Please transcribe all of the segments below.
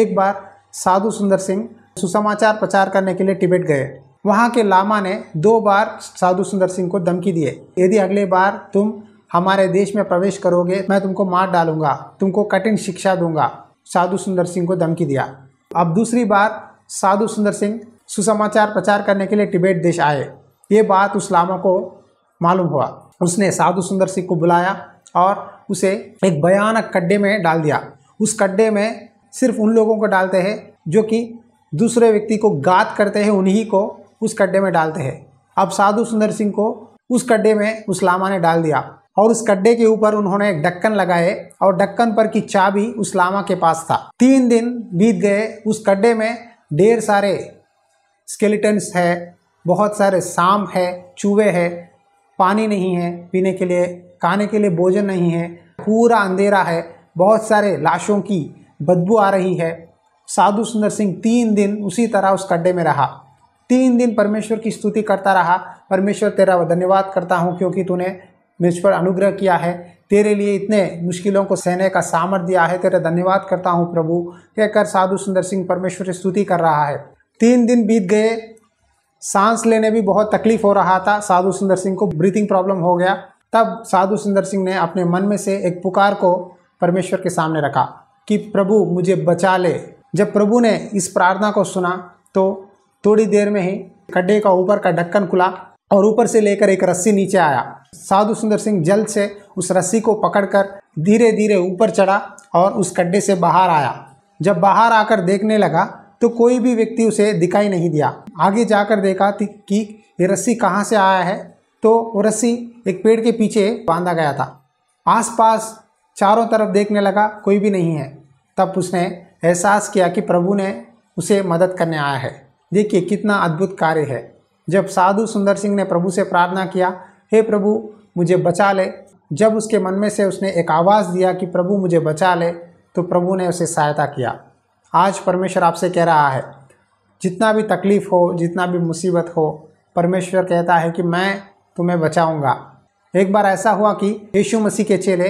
एक बार साधु सुंदर सिंह सुसमाचार प्रचार करने के लिए टिबेट गए वहाँ के लामा ने दो बार साधु सुंदर सिंह को धमकी दिए यदि अगले बार तुम हमारे देश में प्रवेश करोगे मैं तुमको मार डालूंगा तुमको कठिन शिक्षा दूंगा साधु सुंदर सिंह को धमकी दिया अब दूसरी बार साधु सुंदर सिंह सुसमाचार प्रचार करने के लिए टिबेट देश आए ये बात उस लामा को मालूम हुआ उसने साधु सुंदर सिंह को बुलाया और उसे एक भयानक कड्डे में डाल दिया उस कड्डे में सिर्फ उन लोगों को डालते हैं जो कि दूसरे व्यक्ति को गात करते हैं उन्हीं को उस गड्ढे में डालते हैं अब साधु सुंदर सिंह को उस गड्ढे में उस लामा ने डाल दिया और उस गड्ढे के ऊपर उन्होंने एक ढक्कन लगाए और ढक्कन पर की चाबी उस लामा के पास था तीन दिन बीत गए उस गड्ढे में ढेर सारे स्केलेटन्स है बहुत सारे सांप है चूहे है पानी नहीं है पीने के लिए खाने के लिए भोजन नहीं है पूरा अंधेरा है बहुत सारे लाशों की बदबू आ रही है साधु सुंदर सिंह तीन दिन उसी तरह उस गड्ढे में रहा तीन दिन परमेश्वर की स्तुति करता रहा परमेश्वर तेरा धन्यवाद करता हूँ क्योंकि तूने मुझ पर अनुग्रह किया है तेरे लिए इतने मुश्किलों को सहने का सामर्थ्य दिया है तेरा धन्यवाद करता हूँ प्रभु कहकर साधु सुंदर सिंह परमेश्वर की स्तुति कर रहा है तीन दिन बीत गए सांस लेने भी बहुत तकलीफ हो रहा था साधु सुंदर सिंह को ब्रीथिंग प्रॉब्लम हो गया तब साधु सुंदर सिंह ने अपने मन में से एक पुकार को परमेश्वर के सामने रखा कि प्रभु मुझे बचा ले जब प्रभु ने इस प्रार्थना को सुना तो थोड़ी देर में ही गड्ढे का ऊपर का ढक्कन खुला और ऊपर से लेकर एक रस्सी नीचे आया साधु सुंदर सिंह जल्द से उस रस्सी को पकड़कर धीरे धीरे ऊपर चढ़ा और उस गड्ढे से बाहर आया जब बाहर आकर देखने लगा तो कोई भी व्यक्ति उसे दिखाई नहीं दिया आगे जाकर देखा कि ये रस्सी कहाँ से आया है तो वो रस्सी एक पेड़ के पीछे बांधा गया था आसपास चारों तरफ देखने लगा कोई भी नहीं है तब उसने एहसास किया कि प्रभु ने उसे मदद करने आया है देखिए कितना अद्भुत कार्य है जब साधु सुंदर सिंह ने प्रभु से प्रार्थना किया हे प्रभु मुझे बचा ले जब उसके मन में से उसने एक आवाज़ दिया कि प्रभु मुझे बचा ले तो प्रभु ने उसे सहायता किया आज परमेश्वर आपसे कह रहा है जितना भी तकलीफ़ हो जितना भी मुसीबत हो परमेश्वर कहता है कि मैं तुम्हें बचाऊंगा एक बार ऐसा हुआ कि यीशु मसीह के चेले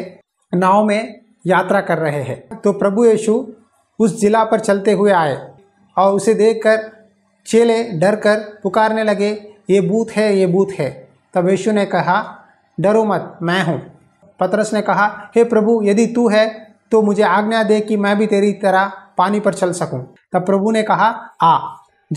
नाव में यात्रा कर रहे हैं तो प्रभु यीशु उस जिला पर चलते हुए आए और उसे देखकर चेले डर कर पुकारने लगे ये बूथ है ये बूथ है तब यीशु ने कहा डरो मत मैं हूँ पतरस ने कहा हे प्रभु यदि तू है तो मुझे आज्ञा दे कि मैं भी तेरी तरह पानी पर चल सकूं। तब प्रभु ने कहा आ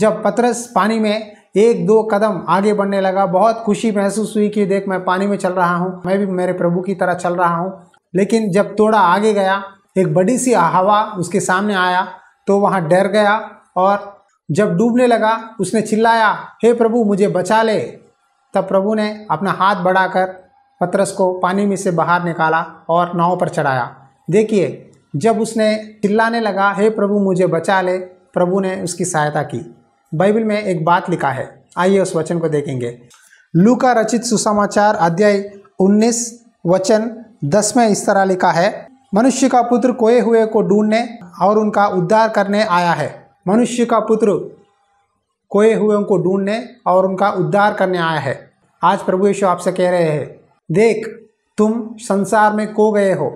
जब पतरस पानी में एक दो कदम आगे बढ़ने लगा बहुत खुशी महसूस हुई कि देख मैं पानी में चल रहा हूँ मैं भी मेरे प्रभु की तरह चल रहा हूँ लेकिन जब थोड़ा आगे गया एक बड़ी सी हवा उसके सामने आया तो वहाँ डर गया और जब डूबने लगा उसने चिल्लाया हे hey प्रभु मुझे बचा ले तब प्रभु ने अपना हाथ बढ़ाकर पतरस को पानी में से बाहर निकाला और नाव पर चढ़ाया देखिए जब उसने चिल्लाने लगा हे hey प्रभु मुझे बचा ले प्रभु ने उसकी सहायता की बाइबल में एक बात लिखा है आइए उस वचन को देखेंगे लू का रचित सुसमाचार अध्याय 19 वचन दस में इस तरह लिखा है मनुष्य का पुत्र कोए हुए को ढूंढने और उनका उद्धार करने आया है मनुष्य का पुत्र कोए हुए को ढूंढने और उनका उद्धार करने आया है आज प्रभु यीशु आपसे कह रहे हैं देख तुम संसार में को गए हो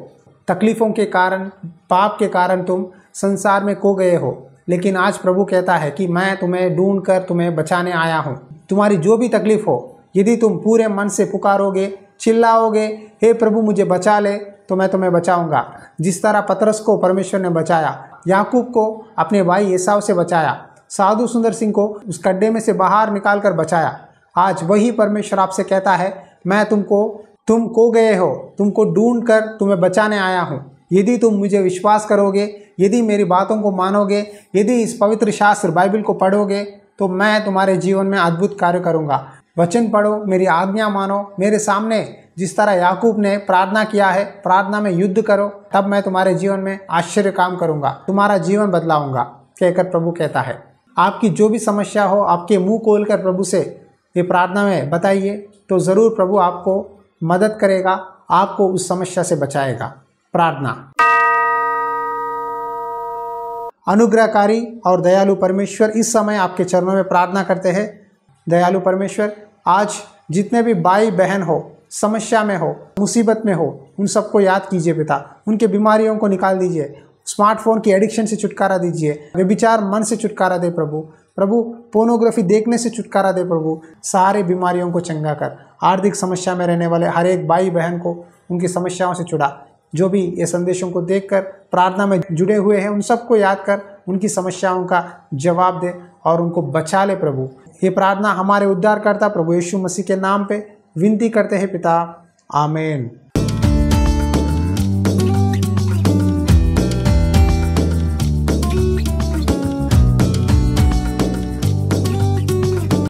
तकलीफ़ों के कारण पाप के कारण तुम संसार में को गए हो लेकिन आज प्रभु कहता है कि मैं तुम्हें ढूंढ कर तुम्हें बचाने आया हूँ तुम्हारी जो भी तकलीफ़ हो यदि तुम पूरे मन से पुकारोगे चिल्लाओगे हे प्रभु मुझे बचा ले तो मैं तुम्हें बचाऊंगा जिस तरह पतरस को परमेश्वर ने बचाया याकूब को अपने भाई ऐसाव से बचाया साधु सुंदर सिंह को उस गड्ढे में से बाहर निकाल कर बचाया आज वही परमेश्वर आपसे कहता है मैं तुमको तुम को गए हो तुमको ढूंढ कर तुम्हें बचाने आया हूँ यदि तुम मुझे विश्वास करोगे यदि मेरी बातों को मानोगे यदि इस पवित्र शास्त्र बाइबल को पढ़ोगे तो मैं तुम्हारे जीवन में अद्भुत कार्य करूँगा वचन पढ़ो मेरी आज्ञा मानो मेरे सामने जिस तरह याकूब ने प्रार्थना किया है प्रार्थना में युद्ध करो तब मैं तुम्हारे जीवन में आश्चर्य काम करूंगा तुम्हारा जीवन बदलाऊंगा कहकर प्रभु कहता है आपकी जो भी समस्या हो आपके मुंह कर प्रभु से ये प्रार्थना में बताइए तो ज़रूर प्रभु आपको मदद करेगा आपको उस समस्या से बचाएगा प्रार्थना अनुग्रहकारी और दयालु परमेश्वर इस समय आपके चरणों में प्रार्थना करते हैं दयालु परमेश्वर आज जितने भी भाई बहन हो समस्या में हो मुसीबत में हो उन सबको याद कीजिए पिता उनके बीमारियों को निकाल दीजिए स्मार्टफोन की एडिक्शन से छुटकारा दीजिए वे विचार मन से छुटकारा दे प्रभु प्रभु पोर्नोग्राफी देखने से छुटकारा दे प्रभु सारे बीमारियों को चंगा कर आर्थिक समस्या में रहने वाले हर एक भाई बहन को उनकी समस्याओं से छुड़ा जो भी ये संदेशों को कर प्रार्थना में जुड़े हुए हैं उन सबको याद कर उनकी समस्याओं का जवाब दे और उनको बचा ले प्रभु ये प्रार्थना हमारे उद्धारकर्ता प्रभु यीशु मसीह के नाम पे विनती करते हैं पिता आमेन